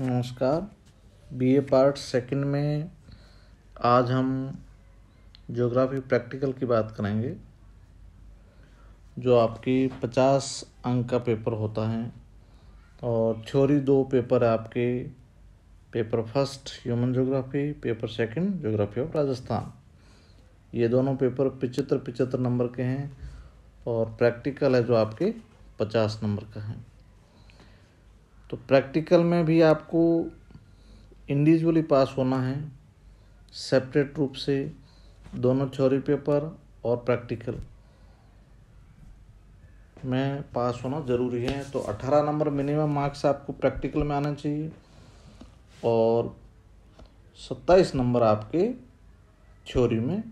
नमस्कार BA part second में आज हम ज्योग्राफी प्रैक्टिकल की बात करेंगे जो आपकी पचास अंक का पेपर होता है और थ्योरी दो पेपर है आपके paper first human geography paper second geography of Rajasthan ये दोनों पेपर पिचहत्तर पिचहत्तर नंबर के हैं और प्रैक्टिकल है जो आपके पचास नंबर का है तो प्रैक्टिकल में भी आपको इंडिविजुअली पास होना है सेपरेट रूप से दोनों थ्योरी पेपर और प्रैक्टिकल में पास होना ज़रूरी है तो 18 नंबर मिनिमम मार्क्स आपको प्रैक्टिकल में आना चाहिए और 27 नंबर आपके थ्योरी में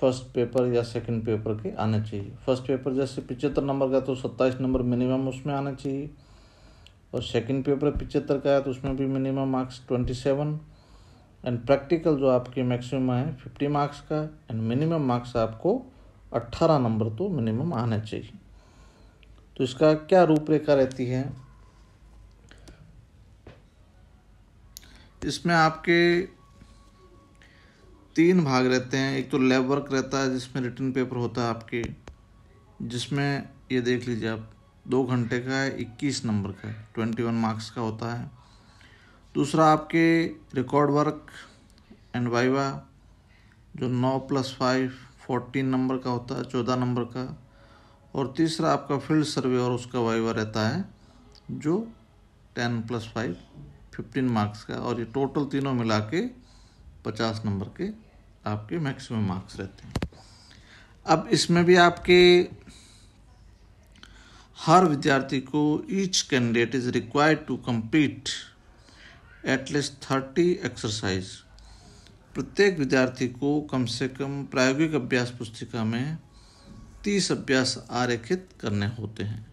फर्स्ट पेपर या सेकंड पेपर के आने चाहिए फर्स्ट पेपर जैसे पिचहत्तर नंबर का तो 27 नंबर मिनिमम उसमें आना चाहिए और सेकंड पेपर पिचहत्तर का आया तो उसमें भी minimum marks twenty seven and practical जो आपके मैक्सिमम है फिफ्टी मार्क्स का एंड मिनिमम मार्क्स आपको अट्ठारह नंबर तो मिनिमम आने चाहिए तो इसका क्या रूपरेखा रहती है इसमें आपके तीन भाग रहते हैं एक तो लैब वर्क रहता है जिसमें रिटर्न पेपर होता है आपके जिसमें ये देख लीजिए आप दो घंटे का है इक्कीस नंबर का है ट्वेंटी वन मार्क्स का होता है दूसरा आपके रिकॉर्ड वर्क एंड वाइवा जो नौ प्लस फाइव फोर्टीन नंबर का होता है चौदह नंबर का और तीसरा आपका फील्ड सर्वे और उसका वाइवा रहता है जो ten plus five fifteen marks का और ये टोटल तीनों मिला के पचास नंबर के आपके मैक्सिमम मार्क्स रहते हैं अब इसमें भी आपके हर विद्यार्थी को each candidate is required to complete at least thirty exercise प्रत्येक विद्यार्थी को कम से कम प्रायोगिक अभ्यास पुस्तिका में तीस अभ्यास आरेखित करने होते हैं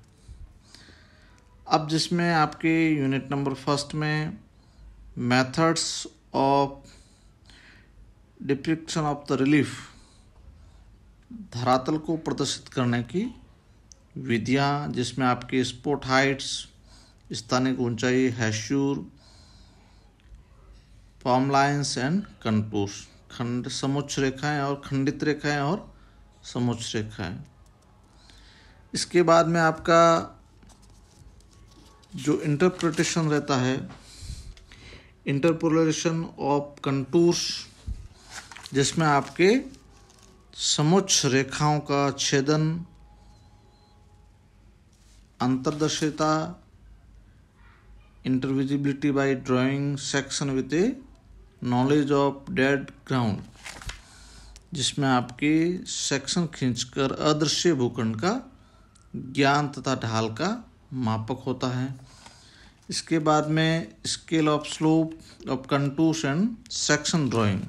अब जिसमें आपके यूनिट नंबर फर्स्ट में methods of depiction of the relief धरातल को प्रदर्शित करने की विधियाँ जिसमें आपके स्पोर्ट हाइट्स स्थानिक ऊंचाई hachure form lines and contours खंड समुच्च रेखाएं और खंडित रेखाएं और समुच्च रेखाएं इसके बाद में आपका जो इंटरप्रिटेशन रहता है इंटरपोलेशन ऑफ कंटूर्स जिसमें आपके समुच्च रेखाओं का छेदन अंतर्दशिता intervisibility by drawing section with a knowledge of dead ground जिसमें आपके सेक्शन खींचकर अदृश्य भूखंड का ज्ञान तथा ढाल का मापक होता है इसके बाद में scale of slope of contours and section drawing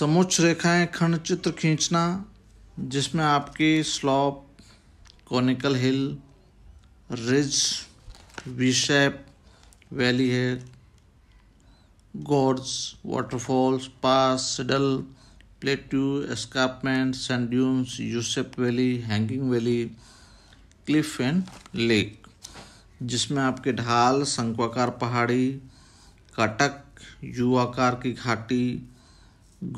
समुच्च रेखाएं खंड चित्र खींचना जिसमें आपके slope conical hill ridge V shape valley है gorges waterfalls pass saddle plateau escarpment sand dunes U shape valley hanging valley cliff and lake जिसमें आपके ढाल शंकुआकार पहाड़ी कटक युवाकार की घाटी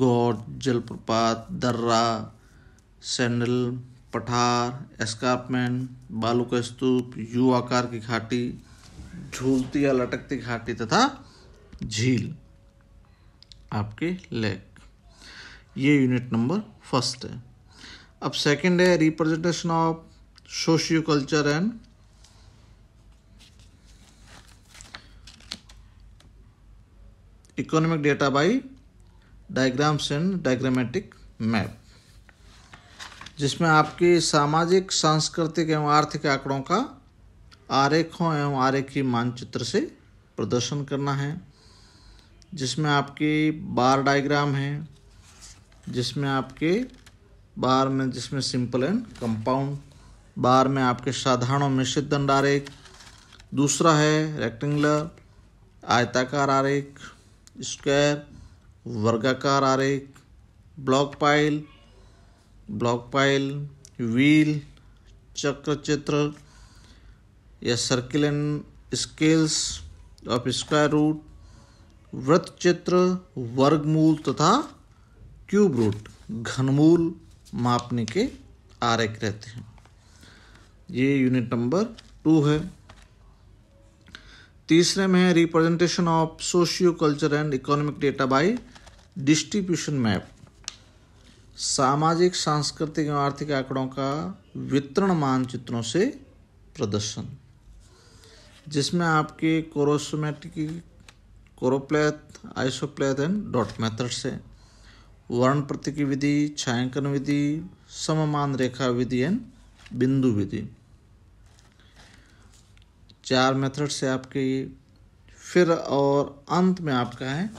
गौर जलप्रपात दर्रा सैंडल पठार एस्कार्पमेंट बालू का स्तूप यू आकार की घाटी झूलती या लटकती घाटी तथा झील आपके लेक ये यूनिट नंबर फर्स्ट है अब सेकंड है representation of socio culture and economic data by diagrams and diagrammatic map जिसमें आपके सामाजिक सांस्कृतिक एवं आर्थिक आंकड़ों का आरेखों एवं आरेखी मानचित्र से प्रदर्शन करना है जिसमें आपके बार डायग्राम हैं जिसमें आपके बार में जिसमें सिंपल एंड कंपाउंड बार में आपके साधारण और मिश्रित दंड आरेख दूसरा है रेक्टेंगुलर आयताकार आरेख स्क्वायर वर्गाकार आरेख block pile block pile wheel चक्र चित्र या circle and scales of square root वृत्त चित्र वर्गमूल तथा क्यूब रूट घनमूल मापने के आरक रहते हैं ये यूनिट नंबर टू है तीसरे में है representation of socio culture and economic data by distribution map सामाजिक सांस्कृतिक एवं आर्थिक आंकड़ों का वितरण मानचित्रों से प्रदर्शन जिसमें आपके chorochromatic choropleth isopleth and dot methods है वर्ण प्रतीकी विधि छायांकन विधि सममान रेखा विधि एंड बिंदु विधि चार मेथड से आपके फिर और अंत में आपका है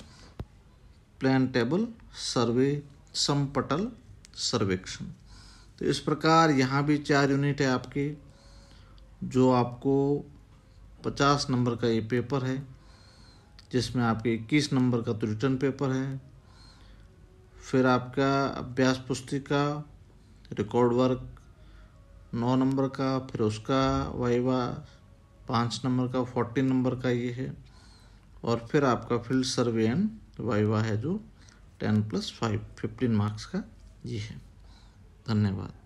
प्लान टेबल सर्वे समपटल सर्वेक्षण तो इस प्रकार यहाँ भी चार यूनिट है आपके जो आपको पचास नंबर का ये पेपर है जिसमें आपके इक्कीस नंबर का तो रिटर्न पेपर है फिर आपका अभ्यास पुस्तिका रिकॉर्ड वर्क नौ नंबर का फिर उसका वाइवा पाँच नंबर का फोर्टीन नंबर का ये है और फिर आपका फील्ड सर्वे एंड वाइवा है जो ten plus five fifteen marks का ये है हाँ, धन्यवाद